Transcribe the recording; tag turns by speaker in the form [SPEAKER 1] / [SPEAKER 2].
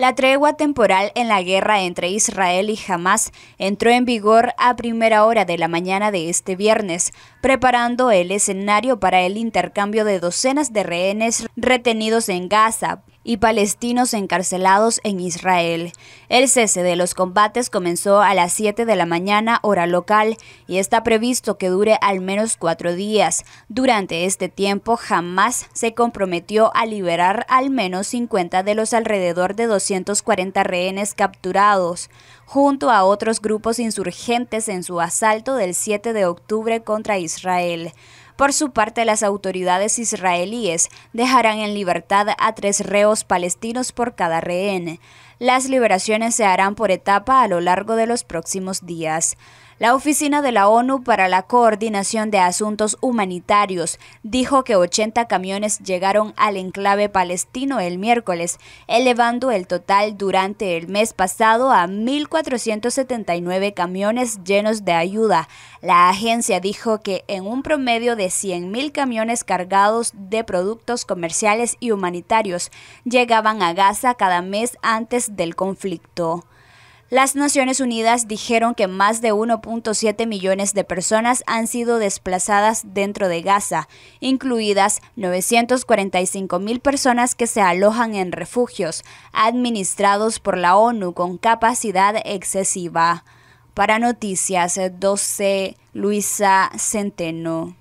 [SPEAKER 1] La tregua temporal en la guerra entre Israel y Hamas entró en vigor a primera hora de la mañana de este viernes, preparando el escenario para el intercambio de docenas de rehenes retenidos en Gaza y palestinos encarcelados en Israel. El cese de los combates comenzó a las 7 de la mañana hora local y está previsto que dure al menos cuatro días. Durante este tiempo, Hamas se comprometió a liberar al menos 50 de los alrededor de 240 rehenes capturados, junto a otros grupos insurgentes en su asalto del 7 de octubre contra Israel. Por su parte, las autoridades israelíes dejarán en libertad a tres reos palestinos por cada rehén. Las liberaciones se harán por etapa a lo largo de los próximos días. La Oficina de la ONU para la Coordinación de Asuntos Humanitarios dijo que 80 camiones llegaron al enclave palestino el miércoles, elevando el total durante el mes pasado a 1.479 camiones llenos de ayuda. La agencia dijo que en un promedio de 100.000 camiones cargados de productos comerciales y humanitarios llegaban a Gaza cada mes antes del conflicto. Las Naciones Unidas dijeron que más de 1.7 millones de personas han sido desplazadas dentro de Gaza, incluidas 945 mil personas que se alojan en refugios administrados por la ONU con capacidad excesiva. Para Noticias 12, Luisa Centeno.